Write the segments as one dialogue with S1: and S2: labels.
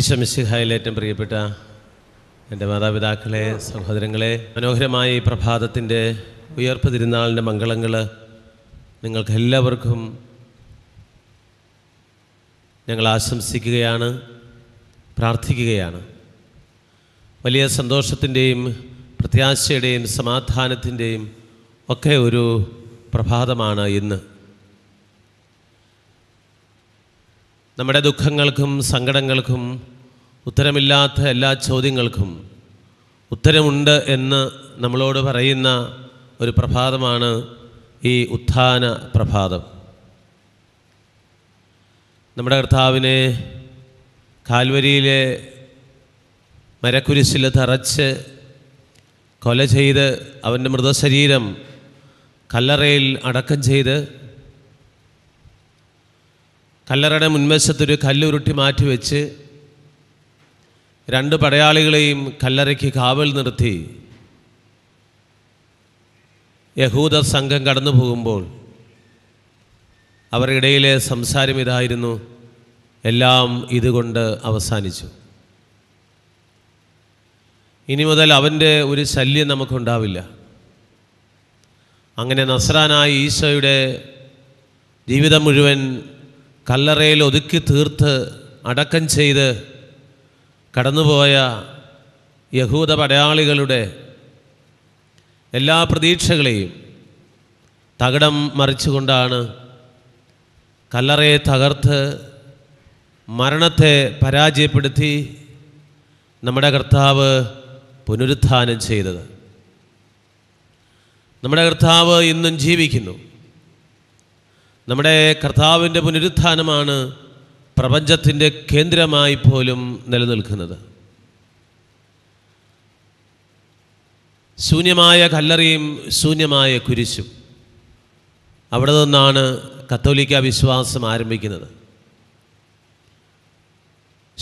S1: ഈശ്വമിശിഹായിലേറ്റം പ്രിയപ്പെട്ട എൻ്റെ മാതാപിതാക്കളെ സഹോദരങ്ങളെ മനോഹരമായ ഈ പ്രഭാതത്തിൻ്റെ ഉയർപ്പ് തിരുനാളിൻ്റെ മംഗളങ്ങൾ നിങ്ങൾക്ക് എല്ലാവർക്കും ഞങ്ങൾ ആശംസിക്കുകയാണ് പ്രാർത്ഥിക്കുകയാണ് വലിയ സന്തോഷത്തിൻ്റെയും പ്രത്യാശയുടെയും സമാധാനത്തിൻ്റെയും ഒക്കെ ഒരു പ്രഭാതമാണ് ഇന്ന് നമ്മുടെ ദുഃഖങ്ങൾക്കും സങ്കടങ്ങൾക്കും ഉത്തരമില്ലാത്ത എല്ലാ ചോദ്യങ്ങൾക്കും ഉത്തരമുണ്ട് എന്ന് നമ്മളോട് പറയുന്ന ഒരു പ്രഭാതമാണ് ഈ ഉത്ഥാന പ്രഭാതം നമ്മുടെ കർത്താവിനെ കാൽവരിയിലെ മരക്കുരിശിൽ തറച്ച് കൊല ചെയ്ത് അവൻ്റെ മൃതശരീരം കല്ലറയിൽ അടക്കം ചെയ്ത് കല്ലറയുടെ മുൻവശത്തൊരു കല്ലുരുട്ടി മാറ്റിവെച്ച് രണ്ട് പടയാളികളെയും കല്ലറയ്ക്ക് കാവൽ നിർത്തി യഹൂദ സംഘം കടന്നു പോകുമ്പോൾ അവരുടെ ഇടയിലെ സംസാരം ഇതായിരുന്നു എല്ലാം ഇതുകൊണ്ട് അവസാനിച്ചു ഇനി മുതൽ അവൻ്റെ ഒരു ശല്യം നമുക്കുണ്ടാവില്ല അങ്ങനെ നസ്രാനായി ഈശോയുടെ ജീവിതം മുഴുവൻ കല്ലറയിൽ ഒതുക്കി തീർത്ത് അടക്കം ചെയ്ത് കടന്നുപോയ യഹൂദ പടയാളികളുടെ എല്ലാ പ്രതീക്ഷകളെയും തകിടം മറിച്ചുകൊണ്ടാണ് കല്ലറയെ തകർത്ത് മരണത്തെ പരാജയപ്പെടുത്തി നമ്മുടെ കർത്താവ് പുനരുത്ഥാനം ചെയ്തത് നമ്മുടെ കർത്താവ് ഇന്നും ജീവിക്കുന്നു നമ്മുടെ കർത്താവിൻ്റെ പുനരുത്ഥാനമാണ് പ്രപഞ്ചത്തിൻ്റെ കേന്ദ്രമായി പോലും നിലനിൽക്കുന്നത് ശൂന്യമായ കല്ലറിയും ശൂന്യമായ കുരിശും അവിടെ നിന്നാണ് കത്തോലിക്ക വിശ്വാസം ആരംഭിക്കുന്നത്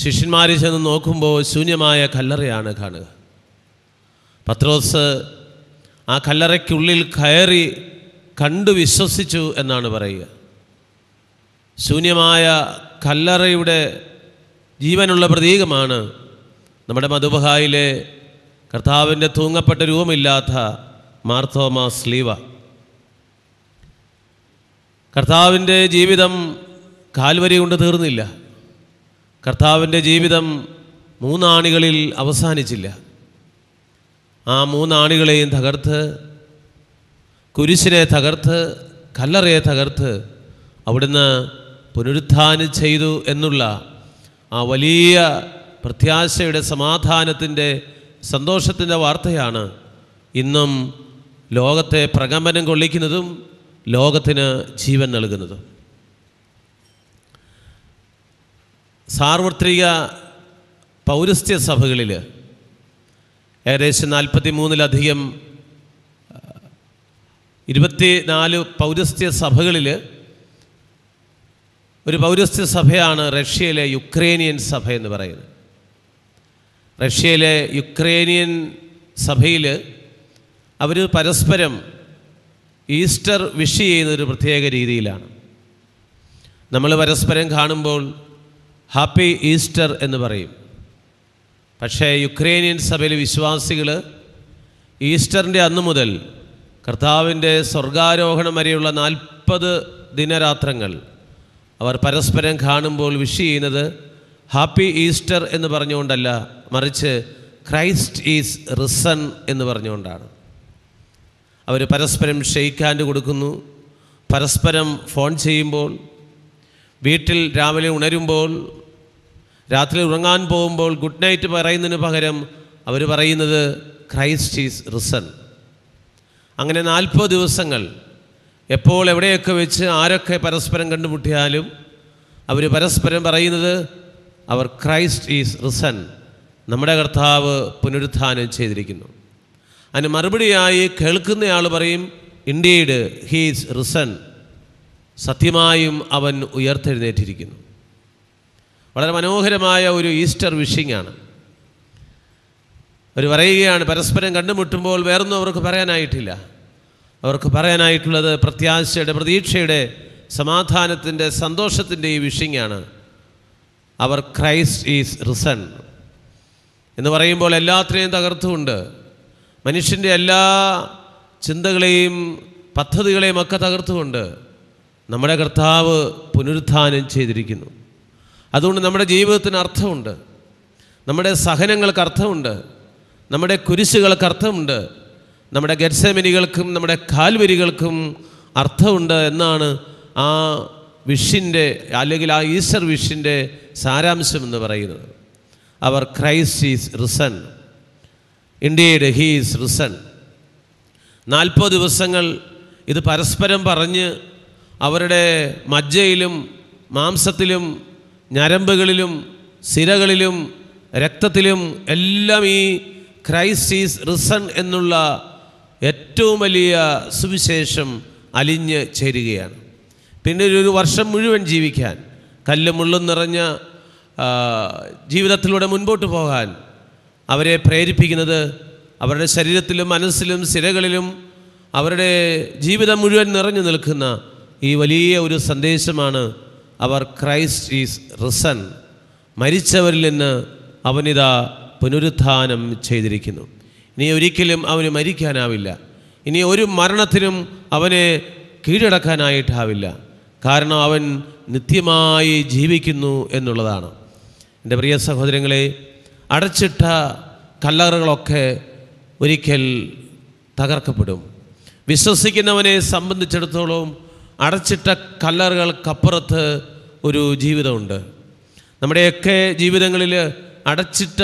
S1: ശിഷ്യന്മാരിൽ ചെന്ന് നോക്കുമ്പോൾ ശൂന്യമായ കല്ലറയാണ് കാണുക പത്രോസ് ആ കല്ലറയ്ക്കുള്ളിൽ കയറി കണ്ടു വിശ്വസിച്ചു എന്നാണ് പറയുക ശൂന്യമായ കല്ലറയുടെ ജീവനുള്ള പ്രതീകമാണ് നമ്മുടെ മധുബഹായിലെ കർത്താവിൻ്റെ തൂങ്ങപ്പെട്ട രൂപമില്ലാത്ത മാർത്തോമ സ്ലീവ കർത്താവിൻ്റെ ജീവിതം കാൽവരി കൊണ്ട് തീർന്നില്ല കർത്താവിൻ്റെ ജീവിതം മൂന്നാണികളിൽ അവസാനിച്ചില്ല ആ മൂന്നാണികളെയും തകർത്ത് കുരിശിനെ തകർത്ത് കല്ലറയെ തകർത്ത് അവിടുന്ന് പുനരുത്ഥാനം ചെയ്തു എന്നുള്ള ആ വലിയ പ്രത്യാശയുടെ സമാധാനത്തിൻ്റെ സന്തോഷത്തിൻ്റെ വാർത്തയാണ് ഇന്നും ലോകത്തെ പ്രകമ്പനം കൊള്ളിക്കുന്നതും ലോകത്തിന് ജീവൻ നൽകുന്നതും സാർവത്രിക പൗരസ്ത്യ സഭകളിൽ ഏകദേശം നാൽപ്പത്തി മൂന്നിലധികം ഇരുപത്തി നാല് പൗരസ്ത്യ സഭകളിൽ ഒരു പൗരസ്ത്യ സഭയാണ് റഷ്യയിലെ യുക്രേനിയൻ സഭ എന്ന് പറയുന്നത് റഷ്യയിലെ യുക്രേനിയൻ സഭയിൽ അവർ പരസ്പരം ഈസ്റ്റർ വിഷ് ചെയ്യുന്ന ഒരു പ്രത്യേക രീതിയിലാണ് നമ്മൾ പരസ്പരം കാണുമ്പോൾ ഹാപ്പി ഈസ്റ്റർ എന്ന് പറയും പക്ഷേ യുക്രേനിയൻ സഭയിലെ വിശ്വാസികൾ ഈസ്റ്ററിൻ്റെ അന്നു മുതൽ കർത്താവിൻ്റെ സ്വർഗാരോഹണം വരെയുള്ള നാൽപ്പത് ദിനരാത്രങ്ങൾ അവർ പരസ്പരം കാണുമ്പോൾ വിഷ് ചെയ്യുന്നത് ഹാപ്പി ഈസ്റ്റർ എന്ന് പറഞ്ഞുകൊണ്ടല്ല മറിച്ച് ക്രൈസ്റ്റ് ഈസ് റിസൺ എന്ന് പറഞ്ഞുകൊണ്ടാണ് അവർ പരസ്പരം ഷെയ്ക്ക് ഹാൻഡ് കൊടുക്കുന്നു പരസ്പരം ഫോൺ ചെയ്യുമ്പോൾ വീട്ടിൽ രാവിലെ ഉണരുമ്പോൾ രാത്രി ഉറങ്ങാൻ പോകുമ്പോൾ ഗുഡ് നൈറ്റ് പറയുന്നതിന് പകരം അവർ പറയുന്നത് ക്രൈസ്റ്റ് ഈസ് റിസൺ അങ്ങനെ നാൽപ്പത് ദിവസങ്ങൾ എപ്പോൾ എവിടെയൊക്കെ വെച്ച് ആരൊക്കെ പരസ്പരം കണ്ടുമുട്ടിയാലും അവർ പരസ്പരം പറയുന്നത് അവർ ക്രൈസ്റ്റ് ഈസ് റിസൺ നമ്മുടെ കർത്താവ് പുനരുത്ഥാനം ചെയ്തിരിക്കുന്നു അതിന് മറുപടിയായി കേൾക്കുന്നയാൾ പറയും ഇൻഡീഡ് ഹീസ് റിസൺ സത്യമായും അവൻ ഉയർത്തെഴുന്നേറ്റിരിക്കുന്നു വളരെ മനോഹരമായ ഒരു ഈസ്റ്റർ വിഷിംഗ് ആണ് അവർ പറയുകയാണ് പരസ്പരം കണ്ടുമുട്ടുമ്പോൾ വേറൊന്നും അവർക്ക് പറയാനായിട്ടില്ല അവർക്ക് പറയാനായിട്ടുള്ളത് പ്രത്യാശയുടെ പ്രതീക്ഷയുടെ സമാധാനത്തിൻ്റെ സന്തോഷത്തിൻ്റെ ഈ വിഷിങ്ങാണ് അവർ ക്രൈസ്റ്റ് ഈസ് റിസൺ എന്ന് പറയുമ്പോൾ എല്ലാത്തിനെയും തകർത്തുകൊണ്ട് മനുഷ്യൻ്റെ എല്ലാ ചിന്തകളെയും പദ്ധതികളെയും ഒക്കെ തകർത്തുകൊണ്ട് നമ്മുടെ കർത്താവ് പുനരുത്ഥാനം ചെയ്തിരിക്കുന്നു അതുകൊണ്ട് നമ്മുടെ ജീവിതത്തിന് അർത്ഥമുണ്ട് നമ്മുടെ സഹനങ്ങൾക്ക് അർത്ഥമുണ്ട് നമ്മുടെ കുരിശുകൾക്ക് അർത്ഥമുണ്ട് നമ്മുടെ ഗർസമിനികൾക്കും നമ്മുടെ കാൽവരികൾക്കും അർത്ഥമുണ്ട് എന്നാണ് ആ വിഷിൻ്റെ അല്ലെങ്കിൽ ആ ഈസ്റ്റർ വിഷിൻ്റെ സാരാംശം എന്ന് പറയുന്നത് അവർ ക്രൈസ്റ്റ് ഈസ് റിസൺ ഇന്ത്യയുടെ ഹീസ് റിസൺ നാൽപ്പത് ദിവസങ്ങൾ ഇത് പരസ്പരം പറഞ്ഞ് അവരുടെ മജ്ജയിലും മാംസത്തിലും ഞരമ്പുകളിലും സിരകളിലും രക്തത്തിലും എല്ലാം ഈ ക്രൈസ്റ്റ് ഈസ് റിസൺ എന്നുള്ള ഏറ്റവും വലിയ സുവിശേഷം അലിഞ്ഞ് ചേരുകയാണ് പിന്നെ ഒരു വർഷം മുഴുവൻ ജീവിക്കാൻ കല്ല് മുള്ളും നിറഞ്ഞ ജീവിതത്തിലൂടെ മുൻപോട്ട് പോകാൻ അവരെ പ്രേരിപ്പിക്കുന്നത് അവരുടെ ശരീരത്തിലും മനസ്സിലും സിരകളിലും അവരുടെ ജീവിതം മുഴുവൻ നിറഞ്ഞു നിൽക്കുന്ന ഈ വലിയ ഒരു സന്ദേശമാണ് അവർ ക്രൈസ്റ്റ് ഈസ് റിസൺ മരിച്ചവരിൽ നിന്ന് അവനിതാ പുനരുത്ഥാനം ചെയ്തിരിക്കുന്നു ഇനി ഒരിക്കലും അവന് മരിക്കാനാവില്ല ഇനി ഒരു മരണത്തിനും അവനെ കീഴടക്കാനായിട്ടാവില്ല കാരണം അവൻ നിത്യമായി ജീവിക്കുന്നു എന്നുള്ളതാണ് എൻ്റെ പ്രിയ സഹോദരങ്ങളെ അടച്ചിട്ട കല്ലറകളൊക്കെ ഒരിക്കൽ തകർക്കപ്പെടും വിശ്വസിക്കുന്നവനെ സംബന്ധിച്ചിടത്തോളം അടച്ചിട്ട കല്ലറുകൾക്കപ്പുറത്ത് ഒരു ജീവിതമുണ്ട് നമ്മുടെയൊക്കെ ജീവിതങ്ങളിൽ അടച്ചിട്ട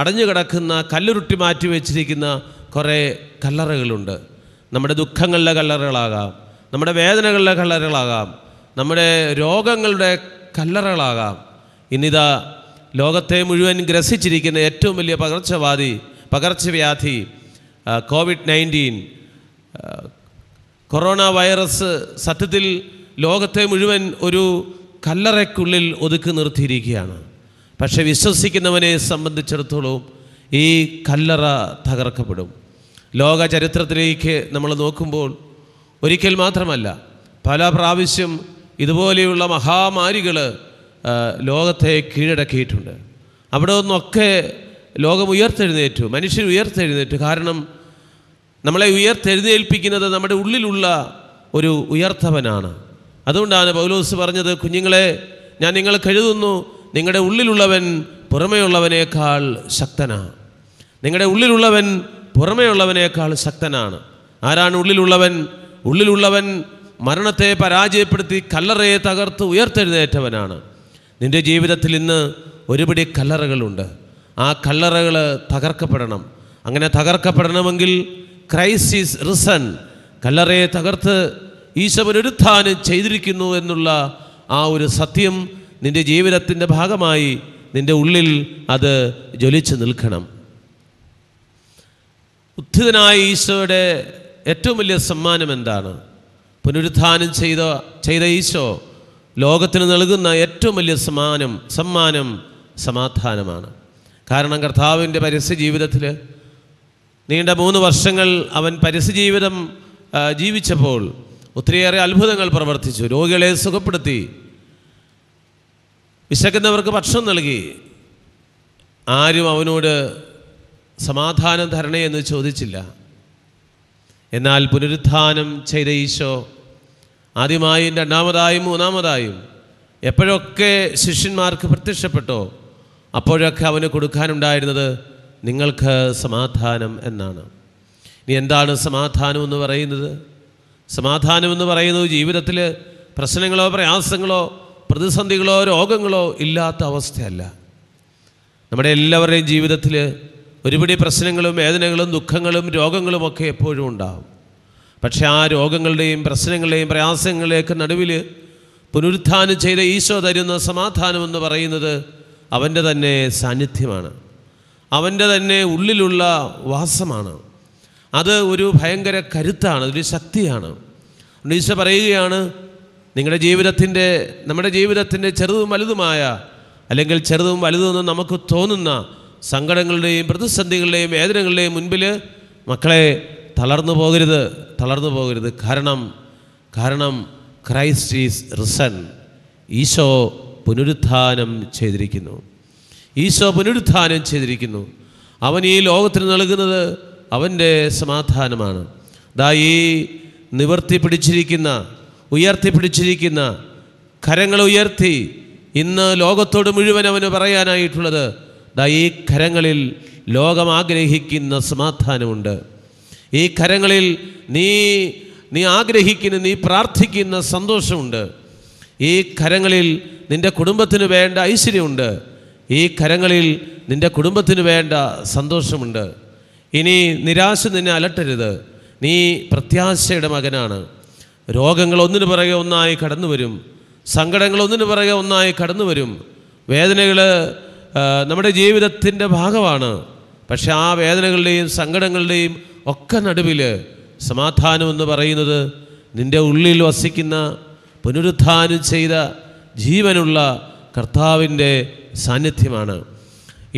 S1: അടഞ്ഞു കിടക്കുന്ന കല്ലുരുട്ടി മാറ്റി വെച്ചിരിക്കുന്ന കുറേ കല്ലറകളുണ്ട് നമ്മുടെ ദുഃഖങ്ങളിലെ കല്ലറകളാകാം നമ്മുടെ വേദനകളിലെ കല്ലറകളാകാം നമ്മുടെ രോഗങ്ങളുടെ കല്ലറകളാകാം ഇന്നിതാ ലോകത്തെ മുഴുവൻ ഗ്രസിച്ചിരിക്കുന്ന ഏറ്റവും വലിയ പകർച്ചവാദി പകർച്ചവ്യാധി കോവിഡ് നയൻറ്റീൻ കൊറോണ വൈറസ് സത്യത്തിൽ ലോകത്തെ മുഴുവൻ ഒരു കല്ലറയ്ക്കുള്ളിൽ ഒതുക്കി നിർത്തിയിരിക്കുകയാണ് പക്ഷെ വിശ്വസിക്കുന്നവനെ സംബന്ധിച്ചിടത്തോളം ഈ കല്ലറ തകർക്കപ്പെടും ലോക ചരിത്രത്തിലേക്ക് നമ്മൾ നോക്കുമ്പോൾ ഒരിക്കൽ മാത്രമല്ല പല പ്രാവശ്യം ഇതുപോലെയുള്ള മഹാമാരികൾ ലോകത്തെ കീഴടക്കിയിട്ടുണ്ട് അവിടെ ഒന്നൊക്കെ ലോകം ഉയർത്തെഴുന്നേറ്റു മനുഷ്യർ ഉയർത്തെഴുന്നേറ്റു കാരണം നമ്മളെ ഉയർത്തെഴുന്നേൽപ്പിക്കുന്നത് നമ്മുടെ ഉള്ളിലുള്ള ഒരു ഉയർത്തവനാണ് അതുകൊണ്ടാണ് പൗലോസ് പറഞ്ഞത് കുഞ്ഞുങ്ങളെ ഞാൻ നിങ്ങൾ കഴുതുന്നു നിങ്ങളുടെ ഉള്ളിലുള്ളവൻ പുറമേയുള്ളവനേക്കാൾ ശക്തനാണ് നിങ്ങളുടെ ഉള്ളിലുള്ളവൻ പുറമേയുള്ളവനേക്കാൾ ശക്തനാണ് ആരാണ് ഉള്ളിലുള്ളവൻ ഉള്ളിലുള്ളവൻ മരണത്തെ പരാജയപ്പെടുത്തി കല്ലറയെ തകർത്ത് ഉയർത്തെഴുന്നേറ്റവനാണ് നിന്റെ ജീവിതത്തിൽ ഇന്ന് ഒരുപടി കല്ലറകളുണ്ട് ആ കല്ലറകൾ തകർക്കപ്പെടണം അങ്ങനെ തകർക്കപ്പെടണമെങ്കിൽ ക്രൈസിസ് റിസൺ കല്ലറയെ തകർത്ത് ഈശവൻ ചെയ്തിരിക്കുന്നു എന്നുള്ള ആ ഒരു സത്യം നിൻ്റെ ജീവിതത്തിൻ്റെ ഭാഗമായി നിൻ്റെ ഉള്ളിൽ അത് ജ്വലിച്ചു നിൽക്കണം ഉദ്ധിതനായ ഈശോയുടെ ഏറ്റവും വലിയ സമ്മാനം എന്താണ് പുനരുത്ഥാനം ചെയ്ത ചെയ്ത ഈശോ ലോകത്തിന് നൽകുന്ന ഏറ്റവും വലിയ സമ്മാനം സമ്മാനം സമാധാനമാണ് കാരണം കർത്താവിൻ്റെ പരസ്യ ജീവിതത്തിൽ നീണ്ട മൂന്ന് വർഷങ്ങൾ അവൻ പരസ്യ ജീവിതം ജീവിച്ചപ്പോൾ ഒത്തിരിയേറെ അത്ഭുതങ്ങൾ പ്രവർത്തിച്ചു രോഗികളെ സുഖപ്പെടുത്തി വിശക്കുന്നവർക്ക് ഭക്ഷണം നൽകി ആരും അവനോട് സമാധാനം തരണേ എന്ന് ചോദിച്ചില്ല എന്നാൽ പുനരുത്ഥാനം ചെയ്ത ഈശോ ആദ്യമായും രണ്ടാമതായും മൂന്നാമതായും എപ്പോഴൊക്കെ ശിഷ്യന്മാർക്ക് പ്രത്യക്ഷപ്പെട്ടോ അപ്പോഴൊക്കെ അവന് കൊടുക്കാനുണ്ടായിരുന്നത് നിങ്ങൾക്ക് സമാധാനം എന്നാണ് ഇനി എന്താണ് സമാധാനം എന്ന് പറയുന്നത് സമാധാനം എന്ന് പറയുന്നത് ജീവിതത്തിൽ പ്രശ്നങ്ങളോ പ്രയാസങ്ങളോ പ്രതിസന്ധികളോ രോഗങ്ങളോ ഇല്ലാത്ത അവസ്ഥയല്ല നമ്മുടെ എല്ലാവരുടെയും ജീവിതത്തിൽ ഒരുപിടി പ്രശ്നങ്ങളും വേദനകളും ദുഃഖങ്ങളും ഒക്കെ എപ്പോഴും ഉണ്ടാകും പക്ഷേ ആ രോഗങ്ങളുടെയും പ്രശ്നങ്ങളുടെയും പ്രയാസങ്ങളിലേക്ക് നടുവിൽ പുനരുത്ഥാനം ചെയ്ത ഈശോ തരുന്ന സമാധാനം എന്ന് പറയുന്നത് അവൻ്റെ തന്നെ സാന്നിധ്യമാണ് അവൻ്റെ തന്നെ ഉള്ളിലുള്ള വാസമാണ് അത് ഒരു ഭയങ്കര കരുത്താണ് അതൊരു ശക്തിയാണ് ഈശോ പറയുകയാണ് നിങ്ങളുടെ ജീവിതത്തിൻ്റെ നമ്മുടെ ജീവിതത്തിൻ്റെ ചെറുതും വലുതുമായ അല്ലെങ്കിൽ ചെറുതും വലുതും നമുക്ക് തോന്നുന്ന സങ്കടങ്ങളുടെയും പ്രതിസന്ധികളുടെയും വേദനകളുടെയും മുൻപിൽ മക്കളെ തളർന്നു പോകരുത് തളർന്നു പോകരുത് കാരണം കാരണം ക്രൈസ്റ്റ് ഈസ് റിസൺ ഈശോ പുനരുത്ഥാനം ചെയ്തിരിക്കുന്നു ഈശോ പുനരുത്ഥാനം ചെയ്തിരിക്കുന്നു അവൻ ഈ ലോകത്തിന് നൽകുന്നത് അവൻ്റെ സമാധാനമാണ് ദാ ഈ നിവർത്തി പിടിച്ചിരിക്കുന്ന ഉയർത്തിപ്പിടിച്ചിരിക്കുന്ന കരങ്ങൾ ഉയർത്തി ഇന്ന് ലോകത്തോട് മുഴുവൻ അവന് പറയാനായിട്ടുള്ളത് ദാ ഈ കരങ്ങളിൽ ലോകം ആഗ്രഹിക്കുന്ന സമാധാനമുണ്ട് ഈ കരങ്ങളിൽ നീ നീ ആഗ്രഹിക്കുന്ന നീ പ്രാർത്ഥിക്കുന്ന സന്തോഷമുണ്ട് ഈ കരങ്ങളിൽ നിൻ്റെ കുടുംബത്തിന് വേണ്ട ഐശ്വര്യമുണ്ട് ഈ കരങ്ങളിൽ നിൻ്റെ കുടുംബത്തിന് വേണ്ട സന്തോഷമുണ്ട് ഇനി നിരാശ നിന്നെ അലട്ടരുത് നീ പ്രത്യാശയുടെ മകനാണ് രോഗങ്ങൾ ഒന്നിനു പിറകെ ഒന്നായി കടന്നു വരും സങ്കടങ്ങൾ ഒന്നിനു പിറകെ ഒന്നായി കടന്നു വരും വേദനകൾ നമ്മുടെ ജീവിതത്തിൻ്റെ ഭാഗമാണ് പക്ഷെ ആ വേദനകളുടെയും സങ്കടങ്ങളുടെയും ഒക്കെ നടുവിൽ സമാധാനം എന്ന് പറയുന്നത് നിൻ്റെ ഉള്ളിൽ വസിക്കുന്ന പുനരുദ്ധാനം ചെയ്ത ജീവനുള്ള കർത്താവിൻ്റെ സാന്നിധ്യമാണ്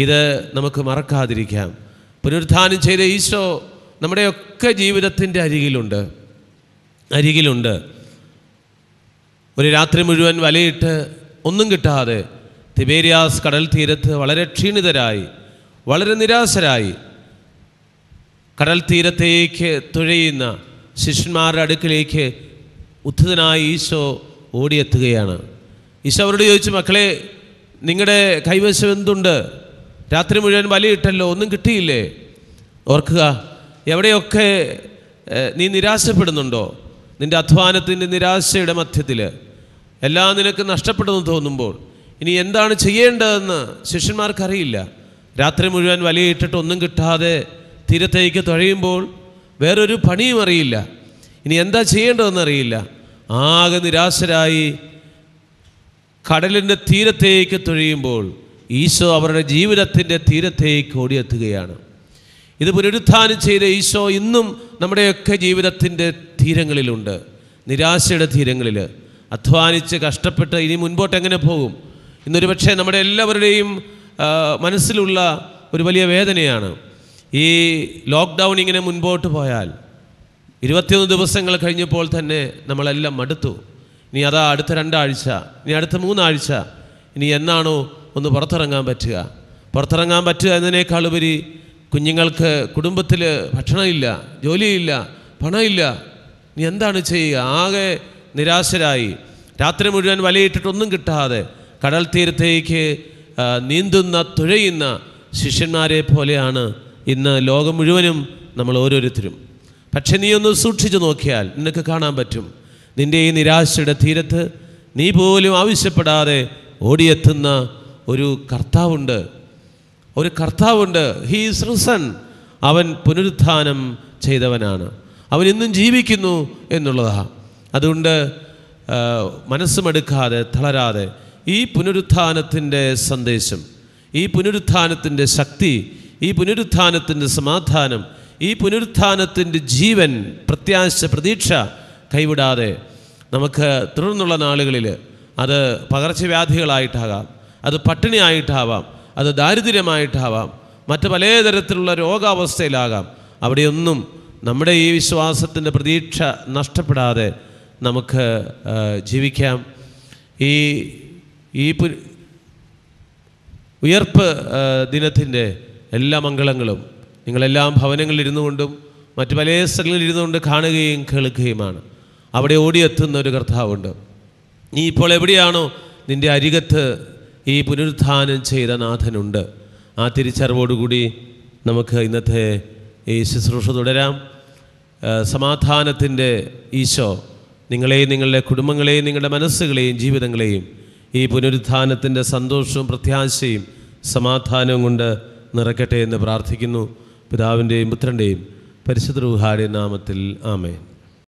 S1: ഇത് നമുക്ക് മറക്കാതിരിക്കാം പുനരുദ്ധാനം ചെയ്ത ഈശോ നമ്മുടെയൊക്കെ ജീവിതത്തിൻ്റെ അരികിലുണ്ട് അരികിലുണ്ട് ഒരു രാത്രി മുഴുവൻ വലയിട്ട് ഒന്നും കിട്ടാതെ തിബേരിയാസ് കടൽ തീരത്ത് വളരെ ക്ഷീണിതരായി വളരെ നിരാശരായി കടൽ തീരത്തേക്ക് തുഴയുന്ന ശിഷ്യന്മാരുടെ അടുക്കിലേക്ക് ഉദ്ധിതനായി ഈശോ ഓടിയെത്തുകയാണ് ഈശോ അവരോട് ചോദിച്ചു മക്കളെ നിങ്ങളുടെ കൈവശം എന്തുണ്ട് രാത്രി മുഴുവൻ വലയിട്ടല്ലോ ഒന്നും കിട്ടിയില്ലേ ഓർക്കുക എവിടെയൊക്കെ നീ നിരാശപ്പെടുന്നുണ്ടോ നിൻ്റെ അധ്വാനത്തിൻ്റെ നിരാശയുടെ മധ്യത്തിൽ എല്ലാം നിനക്ക് നഷ്ടപ്പെട്ടെന്ന് തോന്നുമ്പോൾ ഇനി എന്താണ് ചെയ്യേണ്ടതെന്ന് ശിഷ്യന്മാർക്കറിയില്ല രാത്രി മുഴുവൻ വലയിട്ടിട്ട് ഒന്നും കിട്ടാതെ തീരത്തേക്ക് തുഴയുമ്പോൾ വേറൊരു പണിയും അറിയില്ല ഇനി എന്താ ചെയ്യേണ്ടതെന്നറിയില്ല ആകെ നിരാശരായി കടലിൻ്റെ തീരത്തേക്ക് തുഴയുമ്പോൾ ഈശോ അവരുടെ ജീവിതത്തിൻ്റെ തീരത്തേക്ക് ഓടിയെത്തുകയാണ് ഇത് പുനരുദ്ധാനം ചെയ്ത ഈശോ ഇന്നും നമ്മുടെയൊക്കെ ജീവിതത്തിൻ്റെ തീരങ്ങളിലുണ്ട് നിരാശയുടെ തീരങ്ങളിൽ അധ്വാനിച്ച് കഷ്ടപ്പെട്ട് ഇനി മുൻപോട്ട് എങ്ങനെ പോകും ഇന്നൊരു പക്ഷേ നമ്മുടെ എല്ലാവരുടെയും മനസ്സിലുള്ള ഒരു വലിയ വേദനയാണ് ഈ ലോക്ക്ഡൗൺ ഇങ്ങനെ മുൻപോട്ട് പോയാൽ ഇരുപത്തിയൊന്ന് ദിവസങ്ങൾ കഴിഞ്ഞപ്പോൾ തന്നെ നമ്മളെല്ലാം മടുത്തു ഇനി അതാ അടുത്ത രണ്ടാഴ്ച ഇനി അടുത്ത മൂന്നാഴ്ച ഇനി എന്നാണോ ഒന്ന് പുറത്തിറങ്ങാൻ പറ്റുക പുറത്തിറങ്ങാൻ പറ്റുക എന്നതിനേക്കാളുപരി കുഞ്ഞുങ്ങൾക്ക് കുടുംബത്തിൽ ഭക്ഷണമില്ല ജോലിയില്ല പണമില്ല നീ എന്താണ് ചെയ്യുക ആകെ നിരാശരായി രാത്രി മുഴുവൻ വലയിട്ടിട്ടൊന്നും കിട്ടാതെ കടൽ തീരത്തേക്ക് നീന്തുന്ന തുഴയുന്ന ശിഷ്യന്മാരെ പോലെയാണ് ഇന്ന് ലോകം മുഴുവനും നമ്മൾ ഓരോരുത്തരും പക്ഷെ നീ ഒന്ന് സൂക്ഷിച്ചു നോക്കിയാൽ നിനക്ക് കാണാൻ പറ്റും നിൻ്റെ ഈ നിരാശയുടെ തീരത്ത് നീ പോലും ആവശ്യപ്പെടാതെ ഓടിയെത്തുന്ന ഒരു കർത്താവുണ്ട് ഒരു കർത്താവുണ്ട് ഹീ ഈസ് റിസൺ അവൻ പുനരുത്ഥാനം ചെയ്തവനാണ് അവൻ ഇന്നും ജീവിക്കുന്നു എന്നുള്ളതാണ് അതുകൊണ്ട് മനസ്സുമെടുക്കാതെ തളരാതെ ഈ പുനരുത്ഥാനത്തിൻ്റെ സന്ദേശം ഈ പുനരുത്ഥാനത്തിൻ്റെ ശക്തി ഈ പുനരുത്ഥാനത്തിൻ്റെ സമാധാനം ഈ പുനരുത്ഥാനത്തിൻ്റെ ജീവൻ പ്രത്യാശ പ്രതീക്ഷ കൈവിടാതെ നമുക്ക് തുടർന്നുള്ള നാളുകളിൽ അത് പകർച്ചവ്യാധികളായിട്ടാകാം അത് പട്ടിണിയായിട്ടാവാം അത് ദാരിദ്ര്യമായിട്ടാവാം മറ്റ് പലതരത്തിലുള്ള രോഗാവസ്ഥയിലാകാം അവിടെയൊന്നും നമ്മുടെ ഈ വിശ്വാസത്തിൻ്റെ പ്രതീക്ഷ നഷ്ടപ്പെടാതെ നമുക്ക് ജീവിക്കാം ഈ ഈ ഉയർപ്പ് ദിനത്തിൻ്റെ എല്ലാ മംഗളങ്ങളും നിങ്ങളെല്ലാം ഇരുന്നു കൊണ്ടും മറ്റ് പല സ്ഥലങ്ങളിൽ കൊണ്ട് കാണുകയും കേൾക്കുകയുമാണ് അവിടെ ഓടിയെത്തുന്ന ഒരു കർത്താവുണ്ട് നീ ഇപ്പോൾ എവിടെയാണോ നിൻ്റെ അരികത്ത് ഈ പുനരുത്ഥാനം ചെയ്ത നാഥനുണ്ട് ആ തിരിച്ചറിവോടുകൂടി നമുക്ക് ഇന്നത്തെ ഈ ശുശ്രൂഷ തുടരാം സമാധാനത്തിൻ്റെ ഈശോ നിങ്ങളെയും നിങ്ങളുടെ കുടുംബങ്ങളെയും നിങ്ങളുടെ മനസ്സുകളെയും ജീവിതങ്ങളെയും ഈ പുനരുത്ഥാനത്തിൻ്റെ സന്തോഷവും പ്രത്യാശയും സമാധാനവും കൊണ്ട് നിറക്കട്ടെ എന്ന് പ്രാർത്ഥിക്കുന്നു പിതാവിൻ്റെയും പുത്രൻ്റെയും പരിശുദ്ധ രൂഹാടെ നാമത്തിൽ ആമേൻ